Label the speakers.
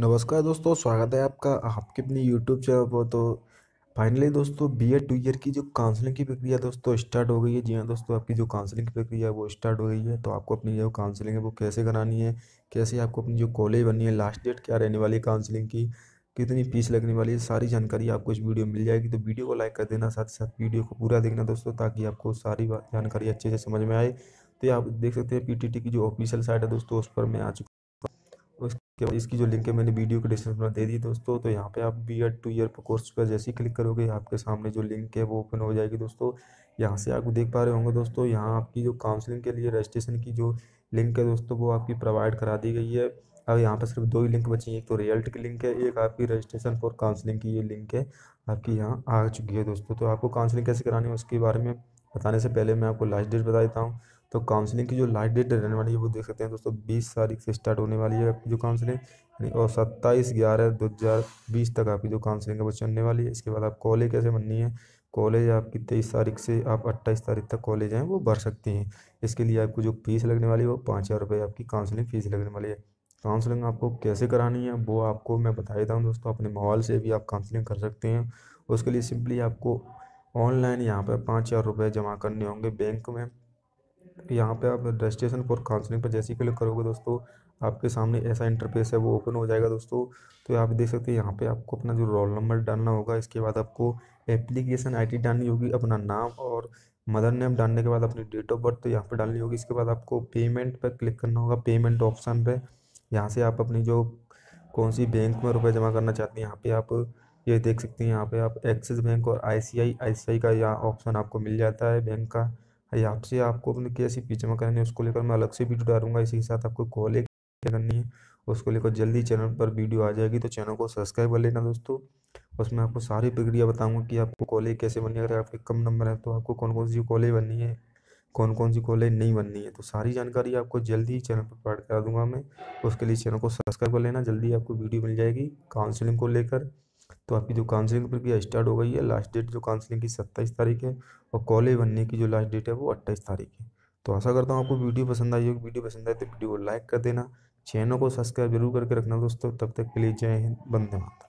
Speaker 1: नमस्कार दोस्तों स्वागत है आपका आपके अपने यूट्यूब चैनल पर तो फाइनली दोस्तों बी एड टू ईयर की जो काउंसलिंग की प्रक्रिया दोस्तों स्टार्ट हो गई है जी हाँ दोस्तों आपकी जो काउंसलिंग की प्रक्रिया है वो स्टार्ट हो गई है तो आपको अपनी जो काउंसलिंग है वो कैसे करानी है कैसे आपको अपनी जो कॉलेज बननी है लास्ट डेट क्या रहने वाली है काउंसलिंग की कितनी फीस लगने वाली है सारी जानकारी आपको इस वीडियो में मिल जाएगी तो वीडियो को लाइक कर देना साथ ही साथ वीडियो को पूरा देखना दोस्तों ताकि आपको सारी जानकारी अच्छे से समझ में आए तो आप देख सकते हैं पी की जो ऑफिशियल साइट है दोस्तों उस पर मैं आ चुका उसके बाद इसकी जो लिंक है मैंने वीडियो के डिस्क्रिप्शन में दे दी दोस्तों तो यहाँ पे आप B Ed two year course पर जैसे ही क्लिक करोगे आपके सामने जो लिंक है वो ओपन हो जाएगी दोस्तों यहाँ से आप देख पा रहे होंगे दोस्तों यहाँ आपकी जो काउंसलिंग के लिए रजिस्ट्रेशन की जो लिंक है दोस्तों वो आपकी प्रोवाइड करा दी गई है अब यहाँ पर सिर्फ दो ही लिंक बची हैं एक तो रिजल्ट की लिंक है एक आपकी रजिस्ट्रेशन फॉर काउंसलिंग की ये लिंक है आपकी यहाँ आ चुकी है दोस्तों तो आपको काउंसलिंग कैसे करानी है उसके बारे में बताने से पहले मैं आपको लास्ट डेट बता देता हूँ तो काउंसलिंग की जो लास्ट डेट रहने वाली है वो देख सकते हैं दोस्तों बीस तारीख से स्टार्ट होने वाली है आपकी जो काउंसलिंग यानी और सत्ताईस ग्यारह दो हज़ार बीस तक आपकी जो काउंसलिंग है वो चलने वाली है इसके बाद आप कॉलेज कैसे बननी है कॉलेज आपकी तेईस तारीख से आप अट्ठाईस तारीख तक कॉलेज हैं वो भर सकती हैं इसके लिए आपको जो फीस लगने वाली है वो पाँच हज़ार रुपये आपकी काउंसलिंग फ़ीस लगने वाली है काउंसलिंग आपको कैसे करानी है वो आपको मैं बता देता हूँ दोस्तों अपने माहौल से भी आप काउंसलिंग कर सकते हैं उसके लिए सिंपली आपको ऑनलाइन यहाँ पर पाँच हज़ार रुपये जमा करने होंगे बैंक में यहाँ पे आप रजिस्ट्रेशन फॉर काउंसलिंग पर जैसे ही क्लिक करोगे दोस्तों आपके सामने ऐसा इंटरफेस है वो ओपन हो जाएगा दोस्तों तो आप देख सकते हैं यहाँ पे आपको अपना जो रोल नंबर डालना होगा इसके बाद आपको एप्लीकेशन आईडी डालनी होगी अपना नाम और मदर नेम डालने के बाद अपनी डेट ऑफ बर्थ तो यहाँ पर डालनी होगी इसके बाद आपको पेमेंट पर क्लिक करना होगा पेमेंट ऑप्शन पर यहाँ से आप अपनी जो कौन सी बैंक में रुपये जमा करना चाहते हैं यहाँ पर आप ये देख सकते हैं यहाँ पे आप एक्सिस बैंक और आईसीआई आईसीआई का यहाँ ऑप्शन आपको मिल जाता है बैंक का यहाँ से आपको अपने कैसी पी जमा करनी है उसको लेकर मैं अलग से वीडियो डालूंगा इसी के साथ आपको कॉल करनी है उसको लेकर जल्दी चैनल पर वीडियो आ जाएगी तो चैनल को सब्सक्राइब कर लेना दोस्तों उसमें आपको सारी प्रक्रिया बताऊंगा कि आपको कॉलेज कैसे बननी है अगर आपके कम नंबर है तो आपको कौन कौन सी कॉलेज बननी है कौन कौन सी कॉलेज नहीं बननी है तो सारी जानकारी आपको जल्दी ही चैनल पर प्रोवाइड करा दूंगा मैं उसके लिए चैनल को सब्सक्राइब कर लेना जल्दी आपको वीडियो मिल जाएगी काउंसिलिंग को लेकर तो आपकी जो काउंसलिंग प्रक्रिया स्टार्ट हो गई है लास्ट डेट जो काउंसलिंग की सत्ताईस तारीख है और कॉलेज बनने की जो लास्ट डेट है वो अट्ठाईस तारीख है तो आशा करता हूँ आपको वीडियो पसंद आई होगी वीडियो पसंद आई तो वीडियो को लाइक कर देना चैनल को सब्सक्राइब जरूर करके रखना दोस्तों तब तक के लिए जय हिंद बंदे माता